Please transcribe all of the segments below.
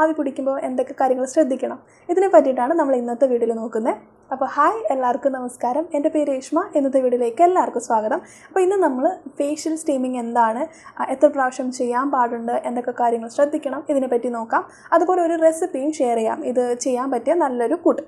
ആവി പിടിക്കുമ്പോൾ എന്തൊക്കെ കാര്യങ്ങൾ ശ്രദ്ധിക്കണം ഇതിനെ പറ്റിയിട്ടാണ് നമ്മൾ ഇന്നത്തെ വീഡിയോയിൽ നോക്കുന്നത് അപ്പോൾ ഹായ് എല്ലാവർക്കും നമസ്കാരം എൻ്റെ പേര് രേഷ്മ ഇന്നത്തെ വീഡിയോയിലേക്ക് എല്ലാവർക്കും സ്വാഗതം അപ്പോൾ ഇന്ന് നമ്മൾ ഫേഷ്യൽ സ്റ്റീമിംഗ് എന്താണ് എത്ര പ്രാവശ്യം ചെയ്യാൻ പാടുണ്ട് എന്തൊക്കെ കാര്യങ്ങൾ ശ്രദ്ധിക്കണം ഇതിനെപ്പറ്റി നോക്കാം അതുപോലെ ഒരു റെസിപ്പിയും ഷെയർ ചെയ്യാം ഇത് ചെയ്യാൻ പറ്റിയ നല്ലൊരു കൂട്ട്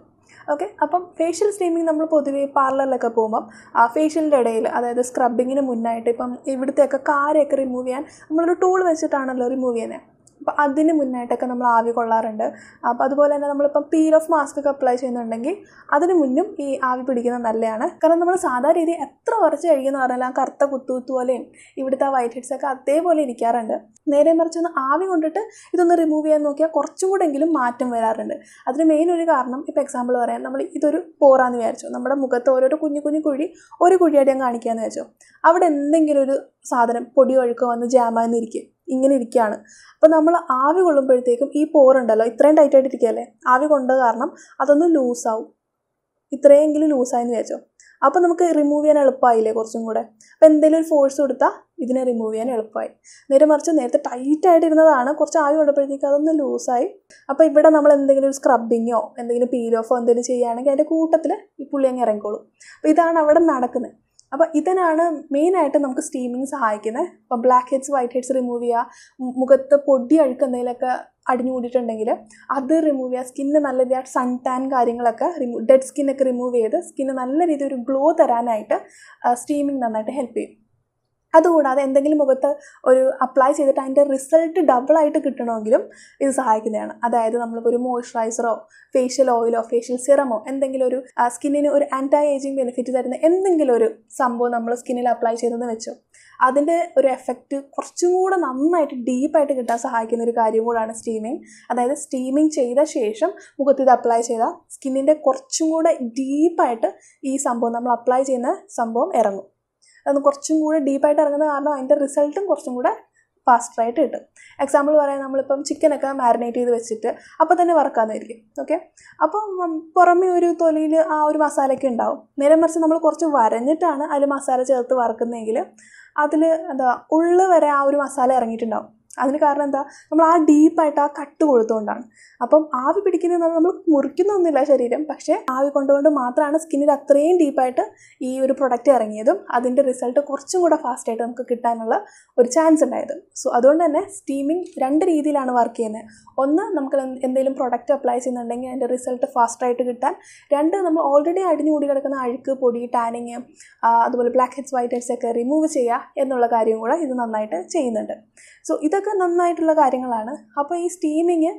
ഓക്കെ അപ്പം ഫേഷ്യൽ സ്റ്റീമിങ് നമ്മൾ പൊതുവേ പാർലറിലൊക്കെ പോകുമ്പം ആ ഫേഷ്യലിൻ്റെ ഇടയിൽ അതായത് സ്ക്രബിങ്ങിന് മുന്നായിട്ട് ഇപ്പം ഇവിടുത്തെയൊക്കെ കാര്യമൊക്കെ റിമൂവ് ചെയ്യാൻ നമ്മളൊരു ടൂൾ വെച്ചിട്ടാണല്ലോ റിമൂവ് ചെയ്യുന്നത് അപ്പോൾ അതിന് മുന്നായിട്ടൊക്കെ നമ്മൾ ആവി കൊള്ളാറുണ്ട് അപ്പോൾ അതുപോലെ തന്നെ നമ്മളിപ്പം പീൽ ഓഫ് മാസ്ക് ഒക്കെ അപ്ലൈ ചെയ്യുന്നുണ്ടെങ്കിൽ അതിന് മുന്നും ഈ ആവി പിടിക്കുന്നത് നല്ലതാണ് കാരണം നമ്മൾ സാധാരണ രീതി എത്ര ഉറച്ച് കഴിക്കുന്ന പറഞ്ഞാൽ ആ കറുത്ത കുത്തുകുത്തു പോലെയും ഇവിടുത്തെ ആ വൈറ്റ് ഹെഡ്സ് ഒക്കെ അതേപോലെ ഇരിക്കാറുണ്ട് നേരെ ഒന്ന് ആവി കൊണ്ടിട്ട് ഇതൊന്ന് റിമൂവ് ചെയ്യാൻ നോക്കിയാൽ കുറച്ചും കൂടെങ്കിലും മാറ്റം വരാറുണ്ട് അതിന് മെയിൻ ഒരു കാരണം ഇപ്പോൾ എക്സാമ്പിൾ പറയാം നമ്മൾ ഇതൊരു പോറാന്ന് വിചാരിച്ചു നമ്മുടെ മുഖത്ത് ഓരോരോ കുഞ്ഞു കുഞ്ഞു കുഴി ഒരു കുഴിയടി അങ്ങ് കാണിക്കുകയെന്ന് വെച്ചോ അവിടെ എന്തെങ്കിലും ഒരു സാധനം പൊടിയോ അഴുക്കോ വന്ന് നിന്നിരിക്കും ഇങ്ങനെ ഇരിക്കുകയാണ് അപ്പോൾ നമ്മൾ ആവി കൊള്ളുമ്പോഴത്തേക്കും ഈ പോറുണ്ടല്ലോ ഇത്രയും ടൈറ്റായിട്ട് ഇരിക്കുകയല്ലേ ആവി കൊണ്ട കാരണം അതൊന്ന് ലൂസാവും ഇത്രയെങ്കിലും ലൂസായെന്ന് വിചാരിച്ചോ അപ്പോൾ നമുക്ക് റിമൂവ് ചെയ്യാൻ എളുപ്പമായില്ലേ കുറച്ചും കൂടെ അപ്പോൾ എന്തെങ്കിലും ഒരു ഫോഴ്സ് കൊടുത്താൽ ഇതിനെ റിമൂവ് ചെയ്യാൻ എളുപ്പമായി നേരെ മറിച്ച് നേരത്തെ ടൈറ്റായിട്ട് ഇരുന്നതാണ് കുറച്ച് ആവി കൊണ്ടപ്പോഴത്തേക്ക് അതൊന്ന് ലൂസായി അപ്പോൾ ഇവിടെ നമ്മൾ എന്തെങ്കിലും ഒരു സ്ക്രബിങ്ങോ എന്തെങ്കിലും പീൽ ഓഫോ എന്തെങ്കിലും ചെയ്യുകയാണെങ്കിൽ അതിൻ്റെ കൂട്ടത്തിൽ ഈ പുള്ളി അങ്ങ് ഇറങ്ങിക്കോളും അപ്പോൾ ഇതാണ് അവിടെ നടക്കുന്നത് അപ്പോൾ ഇതിനാണ് മെയിനായിട്ട് നമുക്ക് സ്റ്റീമിങ് സഹായിക്കുന്നത് അപ്പോൾ blackheads whiteheads remove ചെയ്യുക മുഖത്ത് പൊടി അഴുക്ക് എന്തെങ്കിലുമൊക്കെ അടിഞ്ഞുകൂടിയിട്ടുണ്ടെങ്കിൽ അത് റിമൂവ് ചെയ്യുക സ്കിന്ന് നല്ല രീതിയിൽ സൺ ടാൻ കാര്യങ്ങളൊക്കെ റിമൂവ് ഡെഡ് സ്കിന്നൊക്കെ റിമൂവ് ചെയ്ത് സ്കിന്ന് നല്ല രീതിയിൽ ഒരു ഗ്ലോ തരാനായിട്ട് സ്റ്റീമിങ് നന്നായിട്ട് ഹെൽപ്പ് ചെയ്യും അതുകൂടാതെ എന്തെങ്കിലും മുഖത്ത് ഒരു അപ്ലൈ ചെയ്തിട്ട് അതിൻ്റെ റിസൾട്ട് ഡബിളായിട്ട് കിട്ടണമെങ്കിലും ഇത് സഹായിക്കുന്നതാണ് അതായത് നമ്മളിപ്പോൾ ഒരു മോയ്സ്ചറൈസറോ ഫേഷ്യൽ ഓയിലോ ഫേഷ്യൽ സിറമോ എന്തെങ്കിലും ഒരു സ്കിന്നിന് ഒരു ആൻറ്റി ഏജിങ് ബെനിഫിറ്റ് തരുന്ന എന്തെങ്കിലും ഒരു സംഭവം നമ്മൾ സ്കിന്നിൽ അപ്ലൈ ചെയ്തെന്ന് വെച്ചോ അതിൻ്റെ ഒരു എഫക്റ്റ് കുറച്ചും കൂടെ നന്നായിട്ട് ഡീപ്പായിട്ട് കിട്ടാൻ സഹായിക്കുന്ന ഒരു കാര്യം കൂടാണ് സ്റ്റീമിങ് അതായത് സ്റ്റീമിങ് ചെയ്ത ശേഷം മുഖത്ത് ഇത് അപ്ലൈ ചെയ്താൽ സ്കിന്നിൻ്റെ കുറച്ചും കൂടെ ഡീപ്പായിട്ട് ഈ സംഭവം നമ്മൾ അപ്ലൈ ചെയ്യുന്ന സംഭവം ഇറങ്ങും അതൊന്ന് കുറച്ചും കൂടെ ഡീപ്പായിട്ട് ഇറങ്ങുന്ന കാരണം അതിൻ്റെ റിസൾട്ടും കുറച്ചും കൂടെ ഫാസ്റ്ററായിട്ട് കിട്ടും എക്സാമ്പിൾ പറയാൻ നമ്മളിപ്പം ചിക്കനൊക്കെ മാരിനേറ്റ് ചെയ്ത് വെച്ചിട്ട് അപ്പോൾ തന്നെ വറക്കാമെന്നായിരിക്കും ഓക്കെ അപ്പോൾ പുറമേ ഒരു തൊലിയിൽ ആ ഒരു മസാലയൊക്കെ ഉണ്ടാവും നേരെ മറിച്ച് നമ്മൾ കുറച്ച് വരഞ്ഞിട്ടാണ് അതിൽ മസാല ചേർത്ത് വറക്കുന്നതെങ്കിൽ അതിൽ എന്താ ഉള്ളു വരെ ആ ഒരു മസാല ഇറങ്ങിയിട്ടുണ്ടാവും അതിന് കാരണം എന്താ നമ്മൾ ആ ഡീപ്പായിട്ട് ആ കട്ട് കൊടുത്തുകൊണ്ടാണ് അപ്പം ആവി പിടിക്കുന്നത് നമ്മൾ മുറിക്കുന്നൊന്നുമില്ല ശരീരം പക്ഷേ ആവി കൊണ്ടുകൊണ്ട് മാത്രമാണ് സ്കിന്നിൽ അത്രയും ഡീപ്പായിട്ട് ഈ ഒരു പ്രൊഡക്റ്റ് ഇറങ്ങിയതും അതിൻ്റെ റിസൾട്ട് കുറച്ചും കൂടെ ഫാസ്റ്റായിട്ട് നമുക്ക് കിട്ടാനുള്ള ഒരു ചാൻസ് ഉണ്ടായത് സോ അതുകൊണ്ട് തന്നെ സ്റ്റീമിങ് രണ്ട് രീതിയിലാണ് വർക്ക് ചെയ്യുന്നത് ഒന്ന് നമുക്ക് എന്തെങ്കിലും പ്രൊഡക്റ്റ് അപ്ലൈ ചെയ്യുന്നുണ്ടെങ്കിൽ അതിൻ്റെ റിസൾട്ട് ഫാസ്റ്റായിട്ട് കിട്ടാൻ രണ്ട് നമ്മൾ ഓൾറെഡി അടിഞ്ഞുകൂടി കിടക്കുന്ന അഴുക്ക് പൊടി ടാനിങ് അതുപോലെ ബ്ലാക്ക് ഹെഡ്സ് വൈറ്റ് ഹെഡ്സ് ഒക്കെ റിമൂവ് ചെയ്യുക എന്നുള്ള കാര്യം കൂടെ ഇത് നന്നായിട്ട് ചെയ്യുന്നുണ്ട് സോ ഇതൊക്കെ ഇതൊക്കെ നന്നായിട്ടുള്ള കാര്യങ്ങളാണ് അപ്പോൾ ഈ സ്റ്റീമിങ്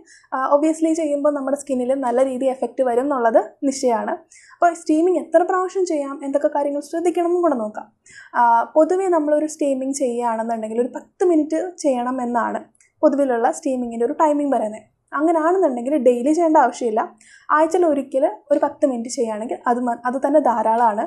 ഒബ്വിയസ്ലി ചെയ്യുമ്പോൾ നമ്മുടെ സ്കിന്നിൽ നല്ല രീതിയിൽ എഫക്റ്റ് വരും എന്നുള്ളത് നിശ്ചയമാണ് അപ്പോൾ സ്റ്റീമിങ് എത്ര പ്രാവശ്യം ചെയ്യാം എന്തൊക്കെ കാര്യങ്ങൾ ശ്രദ്ധിക്കണം എന്നും കൂടെ നോക്കാം പൊതുവേ നമ്മളൊരു സ്റ്റീമിങ് ചെയ്യുകയാണെന്നുണ്ടെങ്കിൽ ഒരു പത്ത് മിനിറ്റ് ചെയ്യണം എന്നാണ് പൊതുവിലുള്ള സ്റ്റീമിങ്ങിൻ്റെ ഒരു ടൈമിംഗ് പറയുന്നത് അങ്ങനെയാണെന്നുണ്ടെങ്കിൽ ഡെയിലി ചെയ്യേണ്ട ആവശ്യമില്ല ആഴ്ചയിൽ ഒരിക്കൽ ഒരു പത്ത് മിനിറ്റ് ചെയ്യുകയാണെങ്കിൽ അത് അത് തന്നെ ധാരാളമാണ്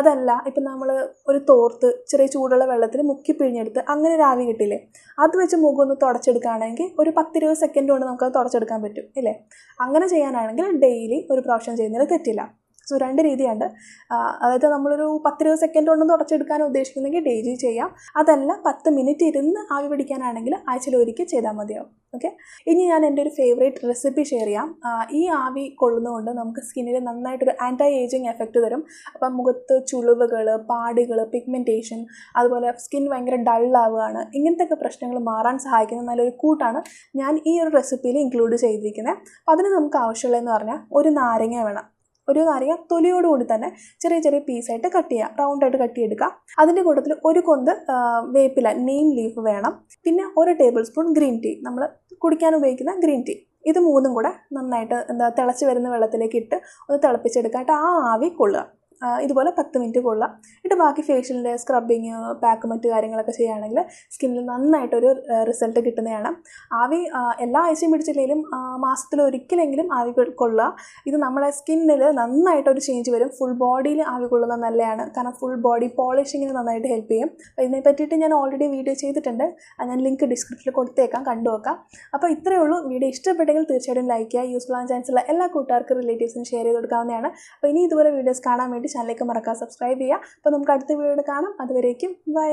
അതല്ല ഇപ്പം നമ്മൾ ഒരു തോർത്ത് ചെറിയ ചൂടുള്ള വെള്ളത്തിൽ മുക്കി പിഴിഞ്ഞെടുത്ത് അങ്ങനെ രാവി കിട്ടില്ലേ അത് വെച്ച് മുഖം ഒന്ന് തുടച്ചെടുക്കുകയാണെങ്കിൽ ഒരു പത്തിരുപത് സെക്കൻഡ് കൊണ്ട് നമുക്കത് തുടച്ചെടുക്കാൻ പറ്റും ഇല്ലേ അങ്ങനെ ചെയ്യാനാണെങ്കിൽ ഡെയിലി ഒരു പ്രാവശ്യം ചെയ്യുന്നതിൽ തെറ്റില്ല സോ രണ്ട് രീതിയുണ്ട് അതായത് നമ്മളൊരു പത്തിരുപത് സെക്കൻഡ് കൊണ്ടൊന്ന് തുടച്ചെടുക്കാൻ ഉദ്ദേശിക്കുന്നെങ്കിൽ ഡെയിലി ചെയ്യാം അതല്ല പത്ത് മിനിറ്റ് ഇരുന്ന് ആവി പിടിക്കാനാണെങ്കിൽ ആഴ്ചയിൽ ഒരിക്കൽ ചെയ്താൽ മതിയാവും ഓക്കെ ഇനി ഞാൻ എൻ്റെ ഒരു ഫേവറേറ്റ് റെസിപ്പി ഷെയർ ചെയ്യാം ഈ ആവി കൊള്ളുന്നതുകൊണ്ട് നമുക്ക് സ്കിന്നിൽ നന്നായിട്ടൊരു ആൻറ്റി ഏജിങ് എഫക്റ്റ് തരും അപ്പം മുഖത്ത് ചുളിവുകൾ പാടുകൾ പിഗ്മെൻറ്റേഷൻ അതുപോലെ സ്കിൻ ഭയങ്കര ഡള്ളാവുകയാണ് ഇങ്ങനത്തെയൊക്കെ പ്രശ്നങ്ങൾ മാറാൻ സഹായിക്കുന്ന നല്ലൊരു കൂട്ടാണ് ഞാൻ ഈ ഒരു റെസിപ്പിയിൽ ഇൻക്ലൂഡ് ചെയ്തിരിക്കുന്നത് അപ്പം അതിന് നമുക്ക് ആവശ്യമുള്ളതെന്ന് പറഞ്ഞാൽ ഒരു നാരങ്ങ വേണം ഒരു കാര്യം തൊലിയോടുകൂടി തന്നെ ചെറിയ ചെറിയ പീസായിട്ട് കട്ട് ചെയ്യുക റൗണ്ടായിട്ട് കട്ട് ചെയ്തെടുക്കുക അതിൻ്റെ കൂട്ടത്തിൽ ഒരു കൊന്ത് വേപ്പില നെയിം ലീഫ് വേണം പിന്നെ ഒരു ടേബിൾ സ്പൂൺ ഗ്രീൻ ടീ നമ്മൾ കുടിക്കാൻ ഉപയോഗിക്കുന്ന ഗ്രീൻ ടീ ഇത് മൂന്നും കൂടെ നന്നായിട്ട് എന്താ തിളച്ച് വരുന്ന വെള്ളത്തിലേക്ക് ഇട്ട് ഒന്ന് തിളപ്പിച്ചെടുക്കാനായിട്ട് ആ ആവി കൊള്ളുക ഇതുപോലെ പത്ത് മിനിറ്റ് കൊള്ളാം എന്നിട്ട് ബാക്കി ഫേഷ്യലിൻ്റെ സ്ക്രബിങ് പാക്ക് മറ്റു കാര്യങ്ങളൊക്കെ ചെയ്യുകയാണെങ്കിൽ സ്കിന്നിൽ നന്നായിട്ടൊരു റിസൾട്ട് കിട്ടുന്നതാണ് ആവി എല്ലാ ആഴ്ചയും പിടിച്ചില്ലെങ്കിലും മാസത്തിൽ ഒരിക്കലെങ്കിലും ആവി കൊള്ളുക ഇത് നമ്മുടെ സ്കിന്നിൽ നന്നായിട്ടൊരു ചേഞ്ച് വരും ഫുൾ ബോഡിയിൽ ആവി കൊള്ളുന്നത് നല്ലതാണ് കാരണം ഫുൾ ബോഡി പോളിഷിങ്ങിന് നന്നായിട്ട് ഹെൽപ്പ് ചെയ്യും അപ്പോൾ ഇതിനെ പറ്റിയിട്ട് ഞാൻ ഓൾറെഡി വീഡിയോ ചെയ്തിട്ടുണ്ട് ഞാൻ ലിങ്ക് ഡിസ്ക്രിപ്ഷനിൽ കൊടുത്തേക്കാം കണ്ടു നോക്കാം അപ്പോൾ ഇത്രയേ ഉള്ളൂ വീഡിയോ ഇഷ്ടപ്പെട്ടെങ്കിൽ തീർച്ചയായിട്ടും ലൈക്ക് ചെയ്യുക യൂസ്ഫുൾ ആൻ ചാൻസ് ഉള്ള എല്ലാ കൂട്ടുകാർക്കും റിലേറ്റീവ്സിനും ഷെയർ ചെയ്ത് കൊടുക്കാവുന്നതാണ് അപ്പോൾ ഇനി ഇതുപോലെ വീഡിയോസ് കാണാൻ വേണ്ടി ചാനലിലേക്ക് മറക്കാതെ സബ്സ്ക്രൈബ് ചെയ്യുക അപ്പോൾ നമുക്ക് അടുത്ത വീഡിയോ കാണാം അതുവരേക്കും ബൈ